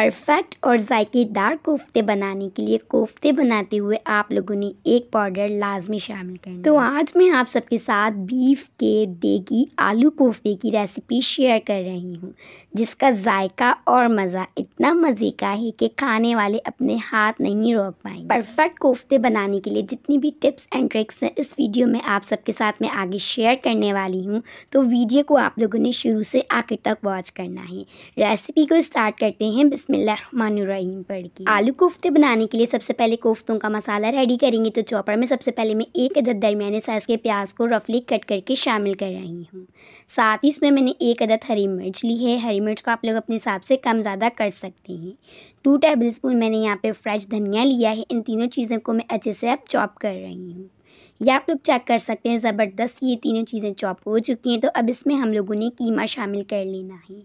perfect और जायकेदार कोफ्ते बनाने के लिए कोफ्ते बनाते हुए आप लोगों ने एक पाउडर लाजमी शामिल कर तो आज मैं आप सबके साथ बीफ के देगी आलू कोफ्ते की रेसिपी शेयर कर रही हूँ जिसका जायका और मज़ा इतना मज़े का है कि खाने वाले अपने हाथ नहीं रोक पाएंगे परफेक्ट कोफ्ते बनाने के लिए जितनी भी टिप्स एंड ट्रिक्स हैं इस वीडियो में आप सबके साथ मैं आगे शेयर करने वाली हूँ तो वीडियो को आप लोगों ने शुरू से आखिर तक वॉच करना है रेसिपी को स्टार्ट करते हैं बिस्मिल्लाहमानुर्रहीम पढ़ के आलू कोफ्ते बनाने के लिए सबसे पहले कोफ्तों का मसाला रेडी करेंगे तो चॉपर में सबसे पहले मैं एक अदद दरमियाने साइज़ के प्याज को रफली कट करके शामिल कर रही हूँ साथ ही इसमें मैंने एक अदद हरी मिर्च ली है हरी मिर्च को आप लोग अपने हिसाब से कम ज़्यादा कर सकते हैं टू टेबल स्पून मैंने यहाँ पर फ्रेश धनिया लिया है इन तीनों चीज़ों को मैं अच्छे से अब चॉप कर रही हूँ ये आप लोग चेक कर सकते हैं ज़बरदस्त ये तीनों चीज़ें चॉप हो चुकी हैं तो अब इसमें हम लोगों ने कीमा शामिल कर लेना है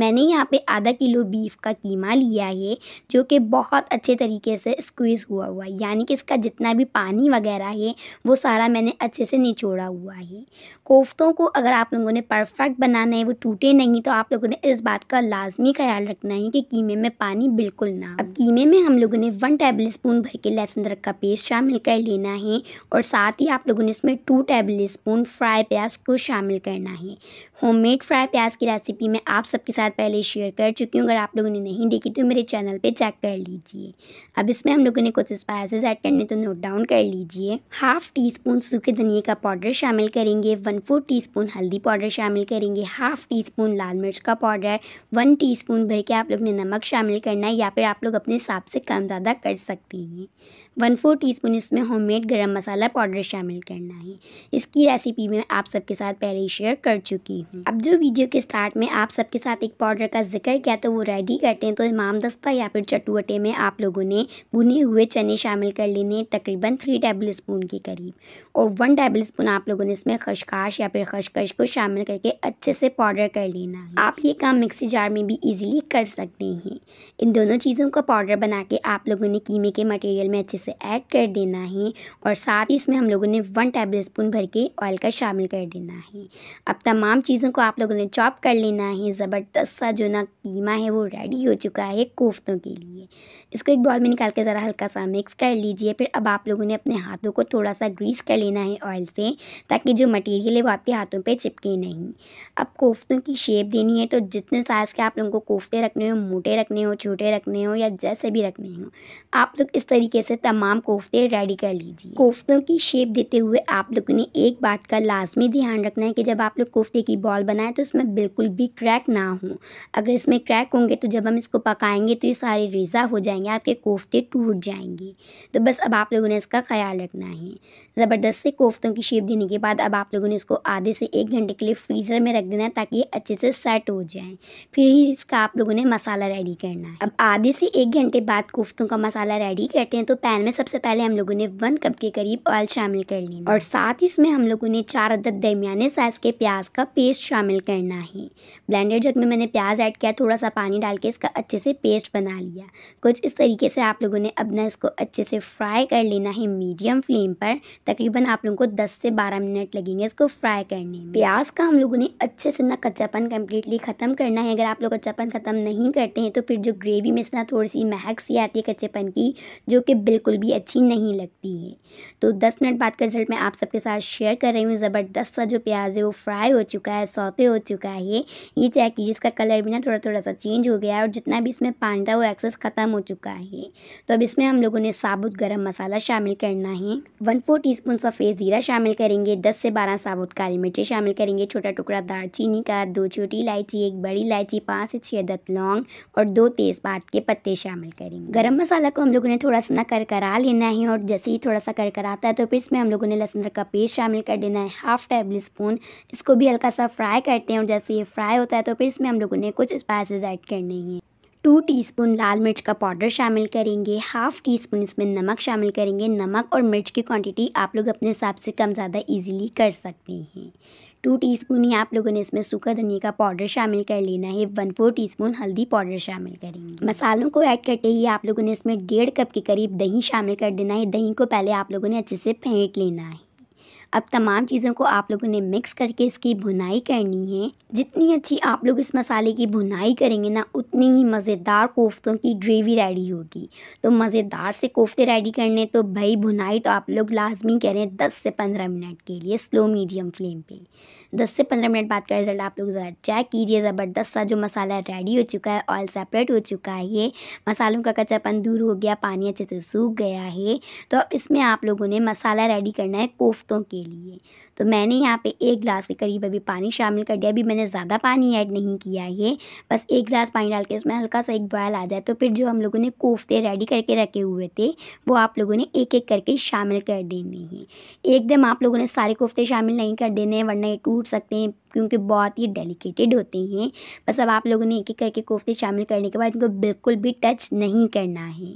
मैंने यहाँ पे आधा किलो बीफ का कीमा लिया है जो कि बहुत अच्छे तरीके से स्क्वीज़ हुआ हुआ है यानी कि इसका जितना भी पानी वगैरह है वो सारा मैंने अच्छे से निचोड़ा हुआ है कोफ्तों को अगर आप लोगों ने परफेक्ट बनाना है वो टूटे नहीं तो आप लोगों ने इस बात का लाजमी ख्याल रखना है कि कीमे में पानी बिल्कुल ना अब कीमे में हम लोगों ने वन टेबल स्पून भर के लहसुन अदरक का पेस्ट शामिल कर लेना है और साथ ही आप लोगों ने इसमें टू टेबल स्पून फ्राई प्याज को शामिल करना है होममेड फ्राई प्याज की रेसिपी मैं आप सबके साथ पहले शेयर कर चुकी हूँ अगर आप लोगों ने नहीं देखी तो मेरे चैनल पे चेक कर लीजिए अब इसमें हम लोगों ने कुछ स्पाइसेस ऐड करने तो नोट डाउन कर लीजिए हाफ टी स्पून सूखे धनिए का पाउडर शामिल करेंगे वन फोर टी स्पून हल्दी पाउडर शामिल करेंगे हाफ टी स्पून लाल मिर्च का पाउडर वन टी स्पून भर के आप लोग ने नमक शामिल करना है या फिर आप लोग अपने हिसाब से कम ज़्यादा कर सकते हैं वन फोर टीस्पून इसमें होममेड गरम मसाला पाउडर शामिल करना है इसकी रेसिपी मैं आप सबके साथ पहले शेयर कर चुकी हूँ अब जो वीडियो के स्टार्ट में आप सबके साथ एक पाउडर का जिक्र किया तो वो रेडी करते हैं तो इमाम दस्ता या फिर चटुअटे में आप लोगों ने भुने हुए चने शामिल कर लेने तकरीबन थ्री टेबल स्पून के करीब और वन टेबल स्पून आप लोगों ने इसमें खशकाश या फिर खशकश को शामिल करके अच्छे से पाउडर कर लेना आप ये काम मिक्सी जार में भी ईजिली कर सकते हैं इन दोनों चीज़ों का पाउडर बना के आप लोगों ने कीमे के मटेरियल में अच्छे इसे ऐड कर देना है और साथ ही इसमें हम लोगों ने वन टेबल स्पून भर के ऑयल का शामिल कर देना है अब तमाम चीज़ों को आप लोगों ने चॉप कर लेना है ज़बरदस्त सा जो ना कीमा है वो रेडी हो चुका है कोफ्तों के लिए इसको एक बॉल में निकाल के ज़रा हल्का सा मिक्स कर लीजिए फिर अब आप लोगों ने अपने हाथों को थोड़ा सा ग्रीस कर लेना है ऑयल से ताकि जो मटेरियल है वो आपके हाथों पे चिपके नहीं अब कोफ्तों की शेप देनी है तो जितने साइज़ के आप लोगों को कोफ्ते रखने हो मोटे रखने हो छोटे रखने हो या जैसे भी रखने हो आप लोग इस तरीके से तमाम कोफ्ते रेडी कर लीजिए कोफ्तों की शेप देते हुए आप लोगों ने एक बात का लाजमी ध्यान रखना है कि जब आप लोग कोफ्ते की बॉल बनाएं तो उसमें बिल्कुल भी क्रैक ना हो अगर इसमें क्रैक होंगे तो जब हम इसको पकाएंगे तो ये सारे रेज़ा हो जाएंगे जाएंगे आपके कोफ्ते टूट जाएंगे तो बस अब आप लोगों ने इसका ख्याल रखना है ज़बरदस्त से कोफ्तों की शेप देने के बाद अब आप लोगों ने इसको आधे से एक घंटे के लिए फ्रीज़र में रख देना है ताकि ये अच्छे से सेट हो जाए फिर ही इसका आप लोगों ने मसाला रेडी करना है अब आधे से एक घंटे बाद कोफ्तों का मसाला रेडी करते हैं तो पैन में सबसे पहले हम लोगों ने वन कप के करीब ऑयल शामिल कर लेना और साथ ही इसमें हम लोगों ने चार अदद दरमियाने साइज़ के प्याज का पेस्ट शामिल करना है ब्लेंडर जग में मैंने प्याज ऐड किया थोड़ा सा पानी डाल के इसका अच्छे से पेस्ट बना लिया कुछ इस तरीके से आप लोगों ने अपना इसको अच्छे से फ्राई कर लेना है मीडियम फ्लेम पर तकरीबन आप लोगों को 10 से 12 मिनट लगेंगे इसको फ्राई करने में प्याज का हम लोगों ने अच्छे से ना कच्चापन कम्प्लीटली ख़त्म करना है अगर आप लोग कच्चापन ख़त्म नहीं करते हैं तो फिर जो ग्रेवी में से ना थोड़ी सी महक सी आती है कच्चेपन की जो कि बिल्कुल भी अच्छी नहीं लगती है तो दस मिनट बाद का रिजल्ट मैं आप सबके साथ शेयर कर रही हूँ ज़बरदस्त सा जो प्याज है वो फ्राई हो चुका है सौते हो चुका है ये चेक कीजिए इसका कलर भी ना थोड़ा थोड़ा सा चेंज हो गया है और जितना भी इसमें पानी था वो एक्सेस ख़त्म हो चुका चुका है तो अब इसमें हम लोगों ने साबुत गरम मसाला शामिल करना है वन फोर टी स्पून सफ़ेद ज़ीरा शामिल करेंगे दस से बारह साबुत काली मिर्ची शामिल करेंगे छोटा टुकड़ा दालचीनी का दो छोटी इलायची एक बड़ी इलायची पाँच से छः दत लौंग और दो तेज़पात के पत्ते शामिल करेंगे गर्म मसाला को हम लोगों ने थोड़ा सा ना करकरा लेना है और जैसे ही थोड़ा सा करकराता है तो फिर इसमें हम लोगों ने लहसुन का पेस्ट शामिल कर देना है हाफ टेबल स्पून इसको भी हल्का सा फ्राई करते हैं और जैसे ये फ्राई होता है तो फिर इसमें हम लोगों ने कुछ स्पाइसेस ऐड करने हैं टू टीस्पून लाल मिर्च का पाउडर शामिल करेंगे हाफ़ टी स्पून इसमें नमक शामिल करेंगे नमक और मिर्च की क्वांटिटी आप लोग अपने हिसाब से कम ज़्यादा इजीली कर सकते हैं टू टीस्पून ही आप लोगों ने इसमें सूखा धनिया का पाउडर शामिल कर लेना है वन फोर टीस्पून हल्दी पाउडर शामिल करेंगे मसालों को ऐड करते ही आप लोगों ने इसमें डेढ़ कप के करीब दही शामिल कर देना है दही को पहले आप लोगों ने अच्छे से फेंट लेना है अब तमाम चीज़ों को आप लोगों ने मिक्स करके इसकी भुनाई करनी है जितनी अच्छी आप लोग इस मसाले की भुनाई करेंगे ना उतनी ही मज़ेदार कोफ्तों की ग्रेवी रेडी होगी तो मज़ेदार से कोफ्ते रेडी करने तो भाई भुनाई तो आप लोग लाजमी करें दस से पंद्रह मिनट के लिए स्लो मीडियम फ्लेम पर दस से पंद्रह मिनट बाद का रिज़ल्ट आप लोग ज़रा चेक कीजिए ज़बरदस्त सा जो मसाला रेडी हो चुका है ऑयल सेपरेट हो चुका है ये मसालों का कच्चापन दूर हो गया पानी अच्छे से सूख गया है तो अब इसमें आप लोगों ने मसाला रेडी करना है कोफ्तों के के लिए तो मैंने यहाँ पे एक ग्लास के करीब अभी पानी शामिल कर दिया अभी मैंने ज़्यादा पानी ऐड नहीं किया ये बस एक ग्लास पानी डाल के उसमें हल्का सा एक बॉयल आ जाए तो फिर जो हम लोगों ने कोफ्ते रेडी करके रखे हुए थे वो आप लोगों ने एक एक करके शामिल कर देने हैं एकदम आप लोगों ने सारे कोफ्ते शामिल नहीं कर देने हैं वरना ये टूट सकते हैं क्योंकि बहुत ही डेलिकेटेड होते हैं बस अब आप लोगों ने एक एक करके कोफ्ते शामिल करने के बाद इनको बिल्कुल भी टच नहीं करना है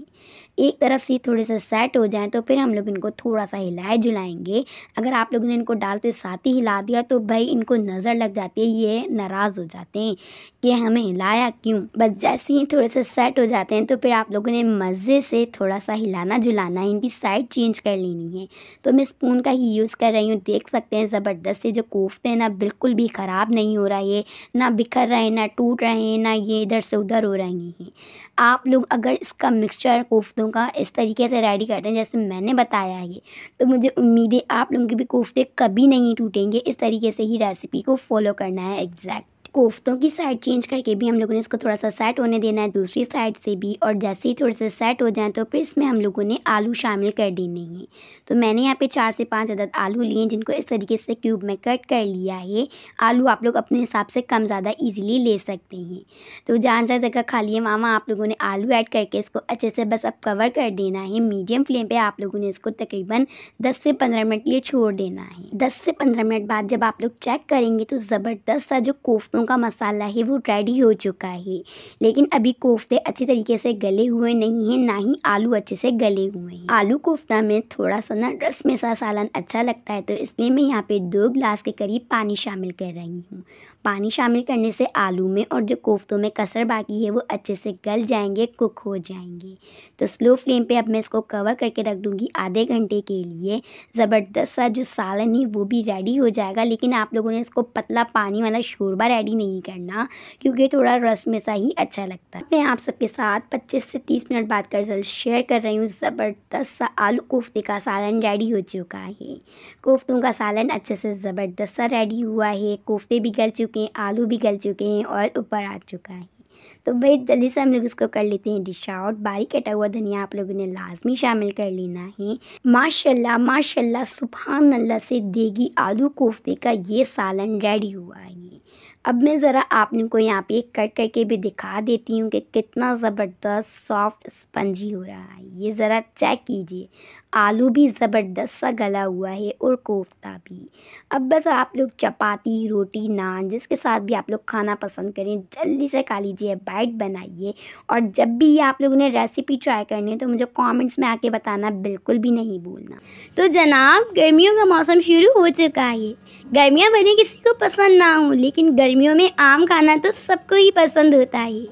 एक तरफ से थोड़े से सेट हो जाए तो फिर हम लोग इनको थोड़ा सा हिलाए जुलाएंगे अगर आप लोगों ने इनको डाल निकालते साथ ही हिला दिया तो भाई इनको नज़र लग जाती है ये नाराज़ हो जाते हैं कि हमें हिलाया क्यों बस जैसे ही थोड़े से सेट हो जाते हैं तो फिर आप लोगों ने मज़े से थोड़ा सा हिलाना जुलाना इनकी साइड चेंज कर लेनी है तो मैं स्पून का ही यूज़ कर रही हूँ देख सकते हैं ज़बरदस्त से जो कोफ्ते हैं ना बिल्कुल भी ख़राब नहीं हो रहा है ना बिखर रहे हैं ना टूट रहे हैं ना ये इधर से उधर हो रहे हैं आप लोग अगर इसका मिक्सचर कोफ्तों का इस तरीके से रेडी करते हैं जैसे मैंने बताया है तो मुझे उम्मीद है आप लोगों के भी कोफ्ते कभी कभी नहीं टूटेंगे इस तरीके से ही रेसिपी को फॉलो करना है एग्जैक्ट कोफ्तों की साइड चेंज करके भी हम लोगों ने इसको थोड़ा सा सेट होने देना है दूसरी साइड से भी और जैसे ही थोड़े से सेट हो जाए तो फिर इसमें हम लोगों ने आलू शामिल कर देने हैं तो मैंने यहाँ पे चार से पाँच अदद आलू लिए हैं जिनको इस तरीके से क्यूब में कट कर लिया है आलू आप लोग अपने हिसाब से कम ज़्यादा ईजिली ले सकते हैं तो जहाँ जहाँ जगह खाली है वहाँ आप लोगों ने आलू ऐड करके इसको अच्छे से बस अब कवर कर देना है मीडियम फ्लेम पर आप लोगों ने इसको तकरीबन दस से पंद्रह मिनट लिए छोड़ देना है दस से पंद्रह मिनट बाद जब आप लोग चेक करेंगे तो ज़बरदस्त सा जो कोफ्तों सरसों का मसाला है वो रेडी हो चुका है लेकिन अभी कोफ्ते अच्छी तरीके से गले हुए नहीं हैं ना ही आलू अच्छे से गले हुए हैं आलू कोफ्ता में थोड़ा सा ना रस में सा सालन अच्छा लगता है तो इसलिए मैं यहाँ पे दो गिलास के करीब पानी शामिल कर रही हूँ पानी शामिल करने से आलू में और जो कोफ्तों में कसर बाकी है वो अच्छे से गल जाएंगे कुक हो जाएंगे तो स्लो फ्लेम पे अब मैं इसको कवर करके रख दूँगी आधे घंटे के लिए ज़बरदस्त सा जो सालन है वो भी रेडी हो जाएगा लेकिन आप लोगों ने इसको पतला पानी वाला शोरबा रेडी ही नहीं करना क्योंकि थोड़ा रस में सा ही अच्छा लगता है मैं आप सबके साथ 25 से 30 मिनट बाद का रिजल्ट शेयर कर रही हूँ ज़बरदस्त सा आलू कोफ्ते का सालन रेडी हो चुका है कोफ्तों का सालन अच्छे से ज़बरदस्त सा रेडी हुआ है कोफ्ते भी गल चुके हैं आलू भी गल चुके हैं और ऊपर आ चुका है तो भाई जल्दी से हम लोग इसको कर लेते हैं डिश आउट बारीक कटा हुआ धनिया आप लोगों ने लाजमी शामिल कर लेना है माशाल्लाह माशाल्लाह सुबहान अल्लाह से देगी आलू कोफ्ते का ये सालन रेडी हुआ है अब मैं ज़रा आपने को यहाँ पे कट करके भी दिखा देती हूँ कि कितना ज़बरदस्त सॉफ्ट स्पंजी हो रहा है ये ज़रा चेक कीजिए आलू भी ज़बरदस्त सा गला हुआ है और कोफ्ता भी अब बस आप लोग चपाती रोटी नान जिसके साथ भी आप लोग खाना पसंद करें जल्दी से खा लीजिए बाइट बनाइए और जब भी ये आप लोगों ने रेसिपी ट्राई करनी है तो मुझे कमेंट्स में आके बताना बिल्कुल भी नहीं भूलना तो जनाब गर्मियों का मौसम शुरू हो चुका है गर्मियाँ बने किसी को पसंद ना हो लेकिन गर्मियों में आम खाना तो सबको ही पसंद होता है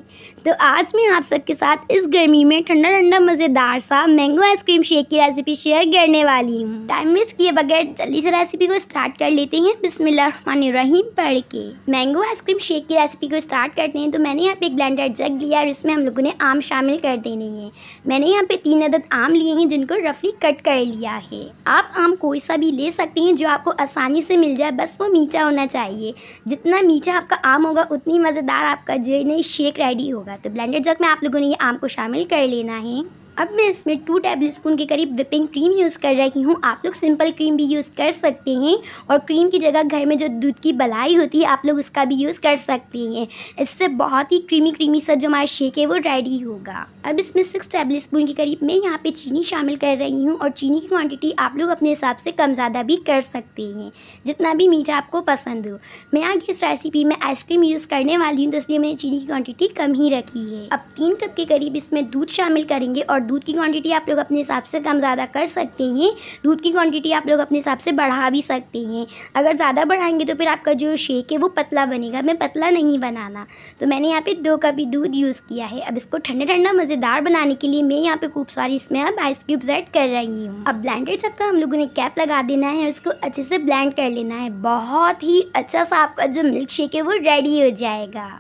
तो आज मैं आप सबके साथ इस गर्मी में ठंडा ठंडा मज़ेदार सा मैंगो आइसक्रीम शेक की रेसिपी शेयर करने वाली हूँ टाइम मिस किए बगैर जल्दी से रेसिपी को स्टार्ट कर लेते हैं बिस्मिल्लाहिर्रहमानिर्रहीम पढ़ के मैंगो आइसक्रीम शेक की रेसिपी को स्टार्ट करते हैं तो मैंने यहाँ पे एक ब्लेंडर जग लिया और इसमें हम लोगों ने आम शामिल कर देने हैं मैंने यहाँ पे तीन अदद आम लिए हैं जिनको रफली कट कर लिया है आप आम कोई सा भी ले सकते हैं जो आपको आसानी से मिल जाए बस वो मीठा होना चाहिए जितना मीठा आपका आम होगा उतनी मज़ेदार आपका जो है नई शेक रेडी होगा होगा तो ब्लेंडेड जग में आप लोगों ने ये आम को शामिल कर लेना है अब मैं इसमें टू टेबल स्पून के करीब विपिंग क्रीम यूज़ कर रही हूँ आप लोग सिंपल क्रीम भी यूज़ कर सकते हैं और क्रीम की जगह घर में जो दूध की बलाई होती है आप लोग उसका भी यूज़ कर सकते हैं इससे बहुत ही क्रीमी क्रीमी सा जो हमारा शेक है वो रेडी होगा अब इसमें सिक्स टेबल स्पून के करीब मैं यहाँ पर चीनी शामिल कर रही हूँ और चीनी की क्वान्टिटी आप लोग अपने हिसाब से कम ज़्यादा भी कर सकते हैं जितना भी मीठा आपको पसंद हो मैं आगे इस रेसिपी में आइसक्रीम यूज़ करने वाली हूँ तो इसलिए मैंने चीनी की क्वान्टिटी कम ही रखी है अब तीन कप के करीब इसमें दूध शामिल करेंगे और दूध की क्वांटिटी आप लोग अपने हिसाब से कम ज़्यादा कर सकते हैं दूध की क्वांटिटी आप लोग अपने हिसाब से बढ़ा भी सकते हैं अगर ज़्यादा बढ़ाएंगे तो फिर आपका जो शेक है वो पतला बनेगा मैं पतला नहीं बनाना तो मैंने यहाँ पे दो कप ही दूध यूज़ किया है अब इसको ठंडा ठंडा मज़ेदार बनाने के लिए मैं यहाँ पे खूब सारी इसमें अब आइस क्यूब्स एड कर रही हूँ अब ब्लैंडेड चक्का हम लोगों ने कैप लगा देना है और इसको अच्छे से ब्लैंड कर लेना है बहुत ही अच्छा सा आपका जो मिल्क शेक है वो रेडी हो जाएगा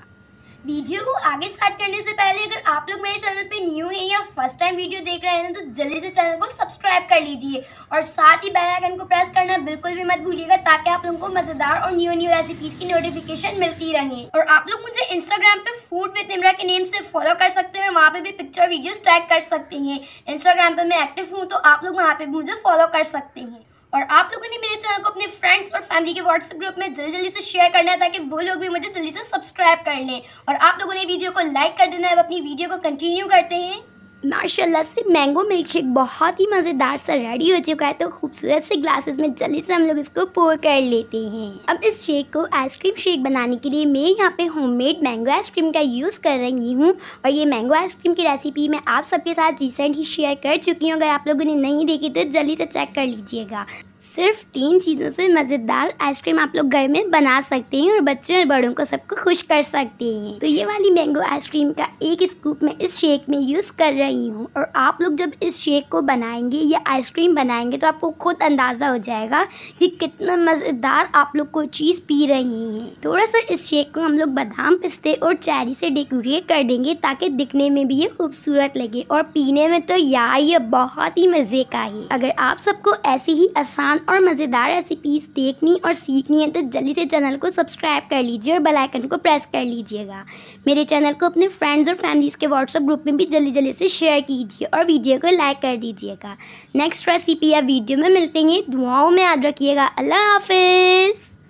वीडियो को आगे स्टार्ट करने से पहले अगर आप लोग मेरे चैनल पे न्यू हैं या फर्स्ट टाइम वीडियो देख रहे हैं तो जल्दी से चैनल को सब्सक्राइब कर लीजिए और साथ ही बेल आइकन को प्रेस करना बिल्कुल भी मत भूलिएगा ताकि आप लोगों को मज़ेदार और न्यू न्यू रेसिपीज़ की नोटिफिकेशन मिलती रहे और आप लोग मुझे इंस्टाग्राम पर फूड विद इमरा के नेम से फॉलो कर सकते हैं और वहाँ पर भी पिक्चर वीडियोज़ टैग कर सकते हैं इंस्टाग्राम पर मैं एक्टिव हूँ तो आप लोग वहाँ पर मुझे फॉलो कर सकते हैं और आप लोगों ने मेरे चैनल को अपने फ्रेंड्स और फैमिली के व्हाट्सएप ग्रुप में जल्दी जल्दी से शेयर करना है ताकि वो लोग भी मुझे जल्दी से सब्सक्राइब कर लें और आप लोगों ने वीडियो को लाइक कर देना है अब अपनी वीडियो को कंटिन्यू करते हैं माशाल्लाह से मैंगो मिल्क शेक बहुत ही मज़ेदार सा रेडी हो चुका है तो खूबसूरत से ग्लासेस में जल्दी से हम लोग इसको पोर कर लेते हैं अब इस शेक को आइसक्रीम शेक बनाने के लिए मैं यहाँ पे होममेड मैंगो आइसक्रीम का यूज़ कर रही हूँ और ये मैंगो आइसक्रीम की रेसिपी मैं आप सबके साथ रिसेंट ही शेयर कर चुकी हूँ अगर आप लोगों ने नहीं देखी तो जल्दी से चेक कर लीजिएगा सिर्फ तीन चीज़ों से मज़ेदार आइसक्रीम आप लोग घर में बना सकते हैं और बच्चों और बड़ों को सबको खुश कर सकते हैं तो ये वाली मैंगो आइसक्रीम का एक स्कूप मैं इस शेक में यूज़ कर रही हूँ और आप लोग जब इस शेक को बनाएंगे या आइसक्रीम बनाएंगे तो आपको खुद अंदाज़ा हो जाएगा कि कितना मज़ेदार आप लोग को चीज़ पी रही हैं थोड़ा सा इस शेक को हम लोग बादाम पिस्ते और चैरी से डेकोरेट कर देंगे ताकि दिखने में भी ये खूबसूरत लगे और पीने में तो यार ये बहुत ही मज़े का है अगर आप सबको ऐसी ही आसान आसान और मज़ेदार रेसिपीज़ देखनी और सीखनी है तो जल्दी से चैनल को सब्सक्राइब कर लीजिए और बेल आइकन को प्रेस कर लीजिएगा मेरे चैनल को अपने फ्रेंड्स और फैमिलीज़ के व्हाट्सअप ग्रुप में भी जल्दी जल्दी से शेयर कीजिए और वीडियो को लाइक कर दीजिएगा नेक्स्ट रेसिपी या वीडियो में मिलते हैं दुआओं में याद रखिएगा अल्लाह हाफिज़